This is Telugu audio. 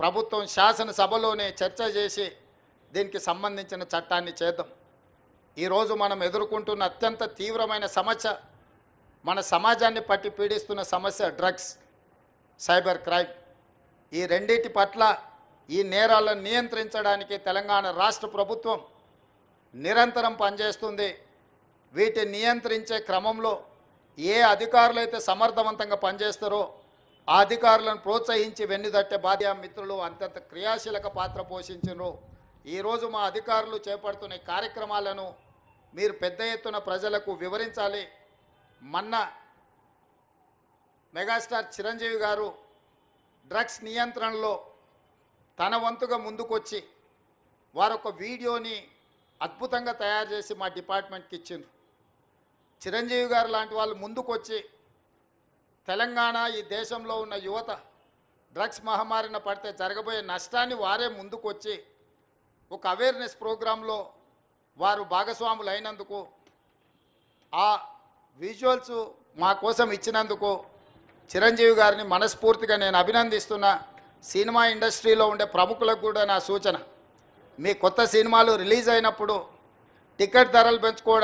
ప్రభుత్వం శాసనసభలోనే చర్చ చేసి దీనికి సంబంధించిన చట్టాన్ని చేద్దాం ఈరోజు మనం ఎదుర్కొంటున్న అత్యంత తీవ్రమైన సమస్య మన సమాజాన్ని పట్టి పీడిస్తున్న సమస్య డ్రగ్స్ సైబర్ క్రైమ్ ఈ రెండింటి పట్ల ఈ నేరాలను నియంత్రించడానికి తెలంగాణ రాష్ట్ర ప్రభుత్వం నిరంతరం పనిచేస్తుంది వీటిని నియంత్రించే క్రమంలో ఏ అధికారులైతే సమర్థవంతంగా పనిచేస్తారో ఆ అధికారులను ప్రోత్సహించి వెన్నుదట్టే బాధ్య మిత్రులు అంతంత క్రియాశీలక పాత్ర పోషించరు ఈరోజు మా అధికారులు చేపడుతున్న కార్యక్రమాలను మీరు పెద్ద ఎత్తున ప్రజలకు వివరించాలి మన్న మెగాస్టార్ చిరంజీవి గారు డ్రగ్స్ నియంత్రణలో తన వంతుగా ముందుకొచ్చి వారొక వీడియోని అద్భుతంగా తయారు చేసి మా డిపార్ట్మెంట్కి ఇచ్చిండ్రు చిరంజీవి గారు లాంటి వాళ్ళు ముందుకొచ్చి తెలంగాణ ఈ దేశంలో ఉన్న యువత డ్రగ్స్ మహమ్మారిన పడితే జరగబోయే నష్టాన్ని వారే ముందుకొచ్చి ఒక అవేర్నెస్ ప్రోగ్రాంలో వారు భాగస్వాములు అయినందుకు ఆ విజువల్స్ మా కోసం ఇచ్చినందుకు చిరంజీవి గారిని మనస్ఫూర్తిగా నేను అభినందిస్తున్నా సినిమా ఇండస్ట్రీలో ఉండే ప్రముఖులకు కూడా నా సూచన మీ కొత్త సినిమాలు రిలీజ్ అయినప్పుడు టికెట్ ధరలు పెంచుకోవడానికి